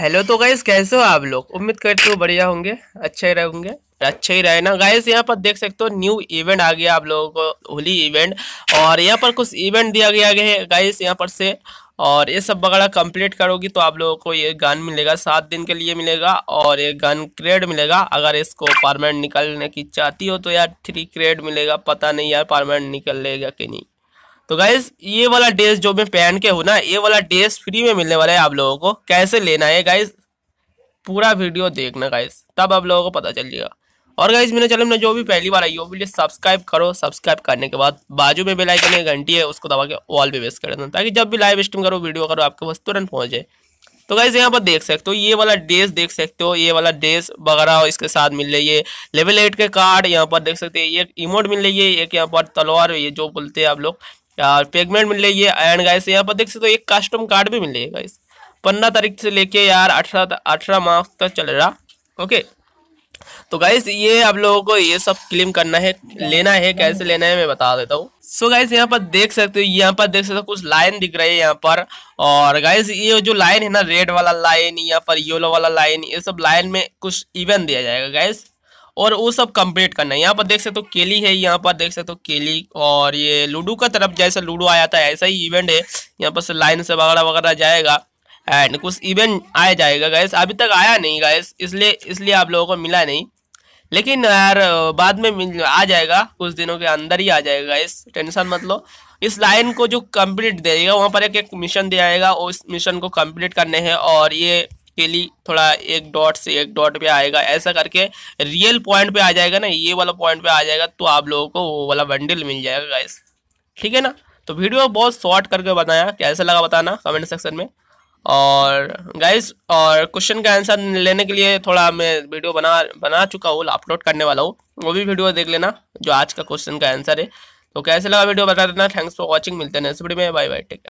hello तो guys कैसे हो आप लोग उम्मीद करते हो बढ़िया होंगे अच्छा ही रहेंगे अच्छा ही रहे ना गाइस यहाँ पर देख सकते हो न्यू इवेंट आ गया आप लोगों को होली इवेंट और यहाँ पर कुछ इवेंट दिया गया है गाइस यहाँ पर से और ये सब वगैरह कंप्लीट करोगी तो आप लोगों को ये गन मिलेगा सात दिन के लिए मिलेगा और ये गन क्रेड मिलेगा अगर इसको परमानेंट निकलने की चाहती हो तो यार थ्री क्रेड मिलेगा पता नहीं यार परमानेंट निकल लेगा कि नहीं तो गाइज ये वाला ड्रेस जो मैं पहन के हूँ ना ये वाला ड्रेस फ्री में मिलने वाला है आप लोगों को कैसे लेना है गाइज पूरा वीडियो देखना गाइज तब आप लोगों को पता चल जाएगा और गाइज मेरे चैनल में जो भी पहली बार आई हो वीडियो सब्सक्राइब करो सब्सक्राइब करने के बाद बाजू में बेल आइकन घंटी है उसको दबा के ऑल भी वेस्ट कर देना ताकि जब भी लाइव स्ट्रीम करो वीडियो करो आपके पास तुरंत पहुंच जाए तो गाइज यहाँ पर देख सकते हो ये वाला ड्रेस देख सकते हो ये वाला ड्रेस वगैरह इसके साथ मिल रही है लेवल एट के कार्ड यहाँ पर देख सकते हैं एक इमोट मिल रही है एक यहाँ पर तलवार ये जो बोलते हैं आप लोग पेगमेंट मिल रही है एंड गाइस यहाँ पर देख सकते हो एक कस्टम कार्ड भी मिल रही है गाइस पंद्रह तारीख से लेके यार अठारह अठारह मार्च तक चल रहा ओके तो गाइस ये आप लोगों को ये सब क्लेम करना है लेना है कैसे लेना है मैं बता देता हूँ सो गाइस यहाँ पर देख सकते हो यहाँ पर देख सकते हो कुछ लाइन दिख रही है यहाँ पर और गाइस ये जो लाइन है ना रेड वाला लाइन यहाँ पर येलो वाला लाइन ये सब लाइन में कुछ इवेंट दिया जाएगा गाइस और वो सब कंप्लीट करना है यहाँ पर देख सकते हो तो केली है यहाँ पर देख सकते हो तो केली और ये लूडो का तरफ जैसे लूडो आया था ऐसा ही इवेंट है यहाँ पर से लाइन से वगैरह वगैरह जाएगा एंड कुछ इवेंट आया जाएगा गैस अभी तक आया नहीं गैस इसलिए इसलिए आप लोगों को मिला नहीं लेकिन यार बाद में मिल आ जाएगा कुछ दिनों के अंदर ही आ जाएगा गैस टेंशन मत लो इस लाइन को जो कंप्लीट देगा वहाँ पर एक एक मिशन दिया जाएगा उस मिशन को कंप्लीट करने हैं और ये के लिए थोड़ा एक डॉट से एक डॉट पे आएगा ऐसा करके रियल पॉइंट पे आ जाएगा ना ये वाला पॉइंट पे आ जाएगा तो आप लोगों को वो वाला बंडल मिल जाएगा गाइस ठीक है ना तो वीडियो बहुत शॉर्ट करके बताया कैसा लगा बताना कमेंट सेक्शन में और गाइस और क्वेश्चन का आंसर लेने के लिए थोड़ा मैं वीडियो बना बना चुका हूँ अपलोड करने वाला हूँ वो भी वीडियो देख लेना जो आज का क्वेश्चन का आंसर है तो कैसे लगा वीडियो बता देना थैंक्स फॉर वॉचिंग मिलते हैं नेक्स्ट वीडियो में बाय बाय टेक